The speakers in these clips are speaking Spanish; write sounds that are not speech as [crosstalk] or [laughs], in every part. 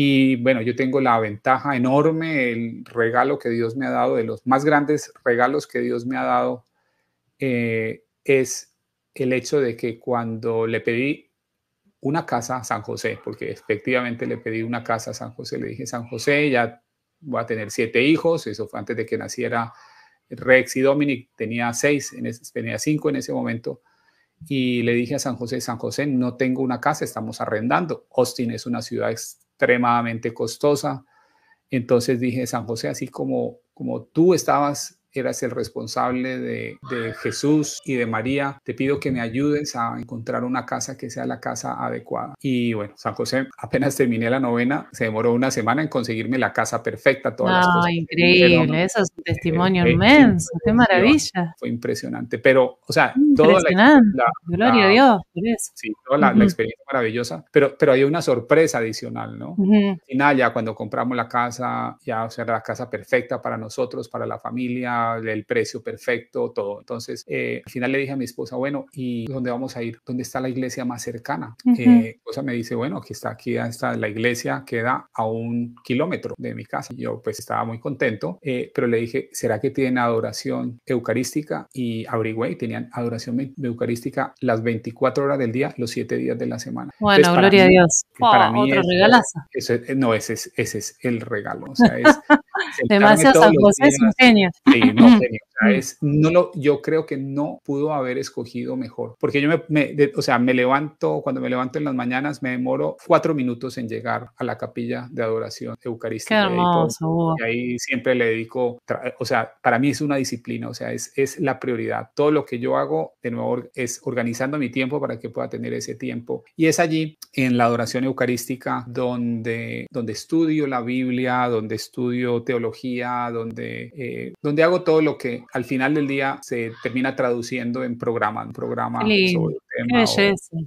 Y bueno, yo tengo la ventaja enorme, el regalo que Dios me ha dado, de los más grandes regalos que Dios me ha dado, eh, es el hecho de que cuando le pedí una casa a San José, porque efectivamente le pedí una casa a San José, le dije, San José, ya voy a tener siete hijos, eso fue antes de que naciera Rex y Dominic, tenía seis, en tenía cinco en ese momento, y le dije a San José, San José, no tengo una casa, estamos arrendando, Austin es una ciudad extremadamente costosa. Entonces dije, San José, así como, como tú estabas eras el responsable de, Jesús y de María. Te pido que me ayudes a encontrar una casa que sea la casa adecuada. Y bueno, San José, apenas terminé la novena, se demoró una semana en conseguirme la casa perfecta, todas las cosas. Increíble, eso es un eh, testimonio eh, inmenso, qué maravilla. Fue impresionante, pero, o sea, mm, todo la, Gloria a Dios, Sí, toda la, experiencia maravillosa, pero, pero hay una sorpresa adicional, ¿no? Al final, ya cuando compramos la casa, ya, o sea, era la casa perfecta para nosotros, para la familia, el precio perfecto, todo. Entonces, eh, al final le dije a mi esposa, bueno, ¿y dónde vamos a ir? ¿Dónde está la iglesia más cercana? que eh, me dice, bueno, aquí está, aquí está la iglesia, queda a un kilómetro de mi casa. Yo pues estaba muy contento, eh, pero le dije, ¿será que tienen adoración eucarística? Y averigüé tenían adoración eucarística las 24 horas del día, los 7 días de la semana. Bueno, gloria a Dios. Oh, otro regalazo. no, ese es, ese es el regalo. O sea, es [laughs] Demasiado San José es un genio. genio. Mm. es, no lo, yo creo que no pudo haber escogido mejor, porque yo me, o sea, me levanto, cuando me levanto en las mañanas, me demoro cuatro minutos en llegar a la capilla de adoración eucarística. Qué hermoso. Y ahí siempre le dedico, o sea, para mí es una disciplina, o sea, es, es la prioridad. Todo lo que yo hago, de nuevo, es organizando mi tiempo para que pueda tener ese tiempo. Y es allí, en la adoración eucarística, donde, donde estudio la Biblia, donde estudio teología, donde, eh, donde hago todo lo que al final del día se termina traduciendo en programa, en programa sobre tema.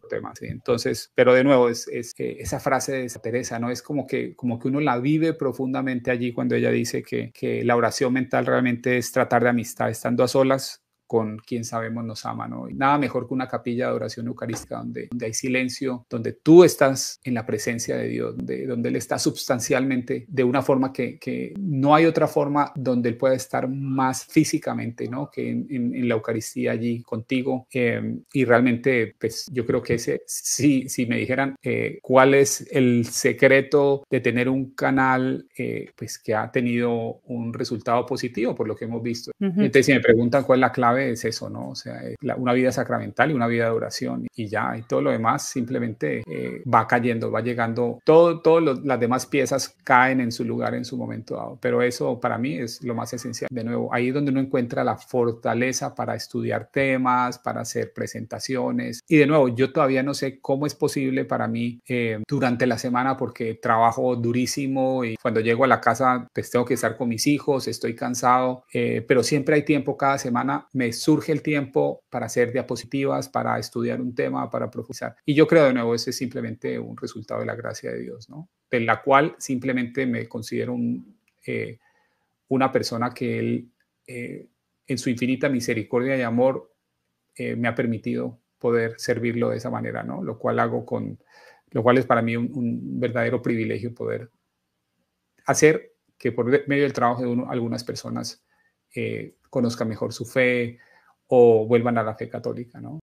tema Entonces, pero de nuevo, es, eh, esa frase de Teresa, ¿no? Es como que, como que uno la vive profundamente allí cuando ella dice que, que la oración mental realmente es tratar de amistad estando a solas con quien sabemos nos ama, ¿no? nada mejor que una capilla de adoración eucarística donde, hay silencio, donde tú estás en la presencia de Dios, donde, donde Él está sustancialmente de una forma que, que no hay otra forma donde Él pueda estar más físicamente, ¿no? Que en, la Eucaristía allí contigo. Eh, y realmente, pues yo creo que ese, si, si me dijeran eh, cuál es el secreto de tener un canal, eh, pues que ha tenido un resultado positivo por lo que hemos visto. Entonces, si me preguntan cuál es la clave, es eso, ¿no? O sea, una vida sacramental y una vida de oración y ya, y todo lo demás simplemente eh, va cayendo, va llegando, todas las demás piezas caen en su lugar en su momento dado, pero eso para mí es lo más esencial. De nuevo, ahí es donde uno encuentra la fortaleza para estudiar temas, para hacer presentaciones y de nuevo, yo todavía no sé cómo es posible para mí eh, durante la semana porque trabajo durísimo y cuando llego a la casa pues tengo que estar con mis hijos, estoy cansado, eh, pero siempre hay tiempo cada semana, me eh, surge el tiempo para hacer diapositivas, para estudiar un tema, para profundizar. Y yo creo de nuevo, ese es simplemente un resultado de la gracia de Dios, ¿no? De la cual simplemente me considero eh, una persona que Él, eh, en su infinita misericordia y amor, me ha permitido poder servirlo de esa manera, ¿no? Lo cual hago con, lo cual es para mí un, verdadero privilegio poder hacer que por medio del trabajo de algunas personas eh, conozca mejor su fe o vuelvan a la fe católica, ¿no?